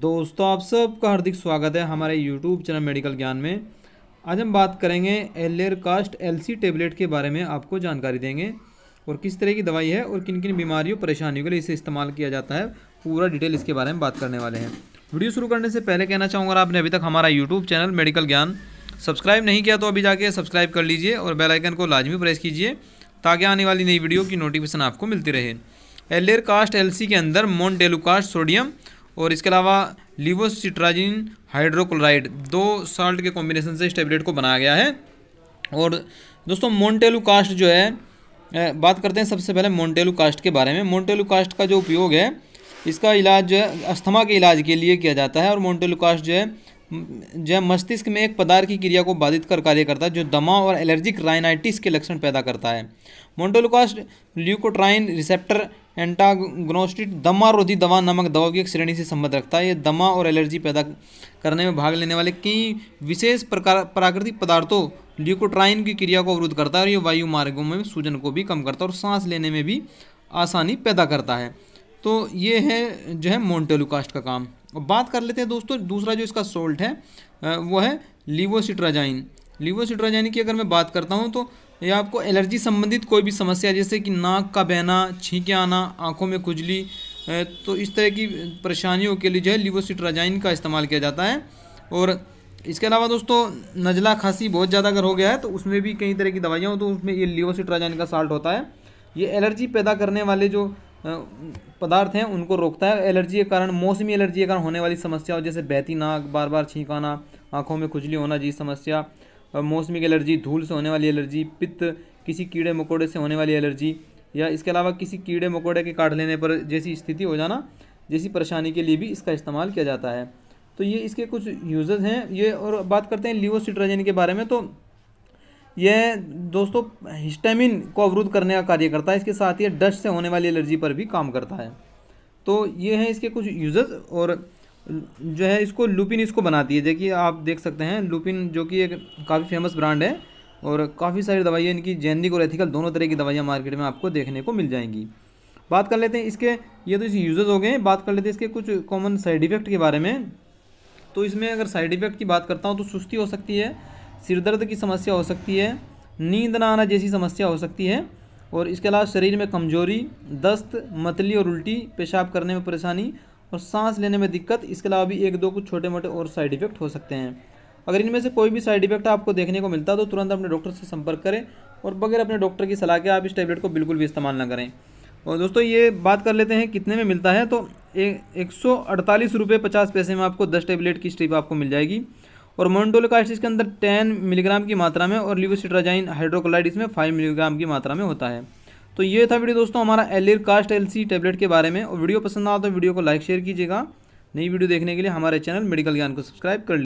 दोस्तों आप सबका हार्दिक स्वागत है हमारे यूट्यूब चैनल मेडिकल ज्ञान में आज हम बात करेंगे एलेर कास्ट सी टेबलेट के बारे में आपको जानकारी देंगे और किस तरह की दवाई है और किन किन बीमारियों परेशानियों के लिए इसे इस्तेमाल किया जाता है पूरा डिटेल इसके बारे में बात करने वाले हैं वीडियो शुरू करने से पहले कहना चाहूँगा आपने अभी तक हमारा यूट्यूब चैनल मेडिकल ज्ञान सब्सक्राइब नहीं किया तो अभी जाके सब्सक्राइब कर लीजिए और बेलाइकन को लाजमी प्रेस कीजिए ताकि आने वाली नई वीडियो की नोटिफिकेशन आपको मिलती रहे एलेर कास्ट एल के अंदर मोन सोडियम और इसके अलावा लिवोसिट्राजिन हाइड्रोक्लोराइड दो साल्ट के कॉम्बिनेशन से इस टेबलेट को बनाया गया है और दोस्तों मोन्टेलू कास्ट जो है बात करते हैं सबसे पहले मोन्टेलू कास्ट के बारे में मोन्टेलू कास्ट का जो उपयोग है इसका इलाज जो है अस्थमा के इलाज के लिए किया जाता है और मोन्टेलू कास्ट जो है जो मस्तिष्क में एक पदार्थ की क्रिया को बाधित कर कार्य करता है जो दमा और एलर्जिक राइनाइटिस के लक्षण पैदा करता है मोन्टोलुकास्ट ल्यूकोट्राइन रिसेप्टर एंटाग्नोस्टिक दमा रोधी दवा नामक दवाओं की एक श्रेणी से संबंध रखता है ये दमा और एलर्जी पैदा करने में भाग लेने वाले कई विशेष प्रकार प्राकृतिक पदार्थों ल्यूकोट्राइन की क्रिया को अवरुद्ध करता है और ये वायु मार्गों में सूजन को भी कम करता है और सांस लेने में भी आसानी पैदा करता है तो ये है जो है मोन्टेलुकास्ट का काम और बात कर लेते हैं दोस्तों दूसरा जो इसका सोल्ट है वो है लिवोसिट्राजाइन लिवोसिट्रा यानी कि अगर मैं बात करता हूँ तो ये आपको एलर्जी संबंधित कोई भी समस्या जैसे कि नाक का बहना छींके आना आँखों में खुजली तो इस तरह की परेशानियों के लिए जो है लिवोसिट्राजाइन का इस्तेमाल किया जाता है और इसके अलावा दोस्तों नजला खांसी बहुत ज़्यादा अगर हो गया है तो उसमें भी कई तरह की दवाइयाँ हो तो उसमें ये लिवोसिट्राजाइन का साल्ट होता है ये एलर्जी पैदा करने वाले जो पदार्थ हैं उनको रोकता है एलर्जी के कारण मौसमी एलर्जी के कारण होने वाली समस्या जैसे बहती नाक बार बार छींकाना आँखों में खुजली होना जी समस्या मौसमी की एलर्जी धूल से होने वाली एलर्जी पित्त किसी कीड़े मकोड़े से होने वाली एलर्जी या इसके अलावा किसी कीड़े मकोड़े के काट लेने पर जैसी स्थिति हो जाना जैसी परेशानी के लिए भी इसका इस्तेमाल किया जाता है तो ये इसके कुछ यूज़ हैं ये और बात करते हैं लिवोसिट्राजिन के बारे में तो यह दोस्तों हिस्टामिन को अवरुद्ध करने का कार्य करता है इसके साथ ही डस्ट से होने वाली एलर्जी पर भी काम करता है तो ये हैं इसके कुछ यूजेस और जो है इसको लुपिन इसको बनाती है देखिए आप देख सकते हैं लुपिन जो कि एक काफ़ी फेमस ब्रांड है और काफ़ी सारी दवाइयाँ इनकी जैनिक और एथिकल दोनों तरह की दवाइयाँ मार्केट में आपको देखने को मिल जाएंगी बात कर लेते हैं इसके ये तो इस यूज़र्स हो गए बात कर लेते हैं इसके कुछ कॉमन साइड इफ़ेक्ट के बारे में तो इसमें अगर साइड इफ़ेक्ट की बात करता हूँ तो सुस्ती हो सकती है सिरदर्द की समस्या हो सकती है नींद ना आना जैसी समस्या हो सकती है और इसके अलावा शरीर में कमजोरी दस्त मतली और उल्टी पेशाब करने में परेशानी और सांस लेने में दिक्कत इसके अलावा भी एक दो कुछ छोटे मोटे और साइड इफेक्ट हो सकते हैं अगर इनमें से कोई भी साइड इफेक्ट आपको देखने को मिलता है तो तुरंत अपने डॉक्टर से संपर्क करें और बगैर अपने डॉक्टर की सलाह के आप इस टैबलेट को बिल्कुल भी इस्तेमाल ना करें और दोस्तों ये बात कर लेते हैं कितने में मिलता है तो एक सौ अड़तालीस रुपये पचास पैसे में आपको दस टैबलेट की स्ट्रिप आपको मिल जाएगी और मोन्डोल के अंदर टेन मिलीग्राम की मात्रा में और लिवोसिट्राजाइन हाइड्रोक्लाइड इसमें फाइव मिलीग्राम की मात्रा में होता है तो ये था वीडियो दोस्तों हमारा एलियर कास्ट एल टेबलेट के बारे में और वीडियो पसंद आया तो वीडियो को लाइक शेयर कीजिएगा नई वीडियो देखने के लिए हमारे चैनल मेडिकल ज्ञान को सब्सक्राइब कर